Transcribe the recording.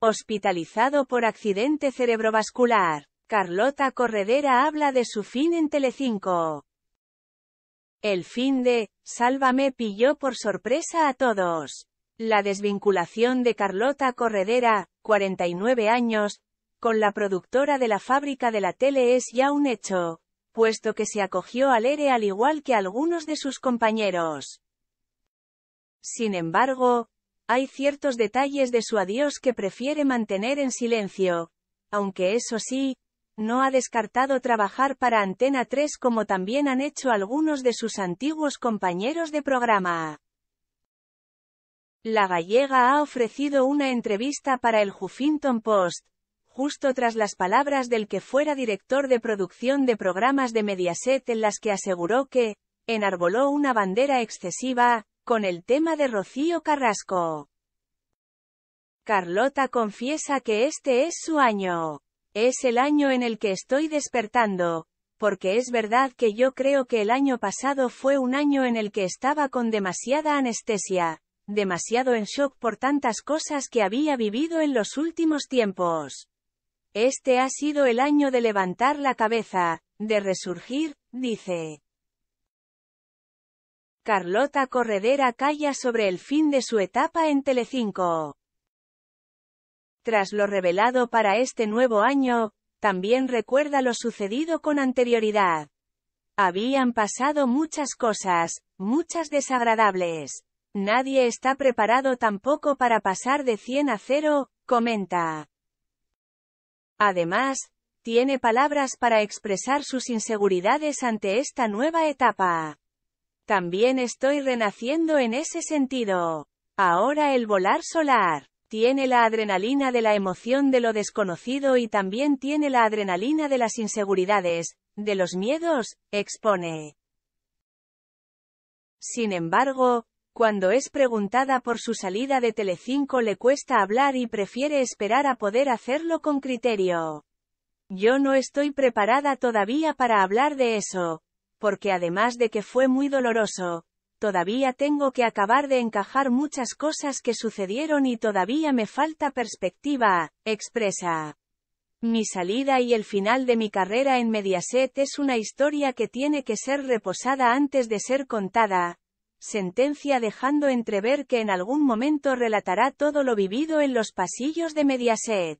Hospitalizado por accidente cerebrovascular. Carlota Corredera habla de su fin en Telecinco. El fin de Sálvame pilló por sorpresa a todos. La desvinculación de Carlota Corredera, 49 años, con la productora de la fábrica de la tele es ya un hecho, puesto que se acogió al ERE al igual que algunos de sus compañeros. Sin embargo, hay ciertos detalles de su adiós que prefiere mantener en silencio. Aunque eso sí, no ha descartado trabajar para Antena 3 como también han hecho algunos de sus antiguos compañeros de programa. La gallega ha ofrecido una entrevista para el Huffington Post, justo tras las palabras del que fuera director de producción de programas de Mediaset en las que aseguró que, enarboló una bandera excesiva, con el tema de Rocío Carrasco. Carlota confiesa que este es su año. Es el año en el que estoy despertando, porque es verdad que yo creo que el año pasado fue un año en el que estaba con demasiada anestesia, demasiado en shock por tantas cosas que había vivido en los últimos tiempos. Este ha sido el año de levantar la cabeza, de resurgir, dice. Carlota Corredera calla sobre el fin de su etapa en Telecinco. Tras lo revelado para este nuevo año, también recuerda lo sucedido con anterioridad. Habían pasado muchas cosas, muchas desagradables. Nadie está preparado tampoco para pasar de 100 a 0, comenta. Además, tiene palabras para expresar sus inseguridades ante esta nueva etapa. También estoy renaciendo en ese sentido. Ahora el volar solar. Tiene la adrenalina de la emoción de lo desconocido y también tiene la adrenalina de las inseguridades, de los miedos, expone. Sin embargo, cuando es preguntada por su salida de Telecinco le cuesta hablar y prefiere esperar a poder hacerlo con criterio. Yo no estoy preparada todavía para hablar de eso, porque además de que fue muy doloroso, todavía tengo que acabar de encajar muchas cosas que sucedieron y todavía me falta perspectiva, expresa. Mi salida y el final de mi carrera en Mediaset es una historia que tiene que ser reposada antes de ser contada. Sentencia dejando entrever que en algún momento relatará todo lo vivido en los pasillos de Mediaset.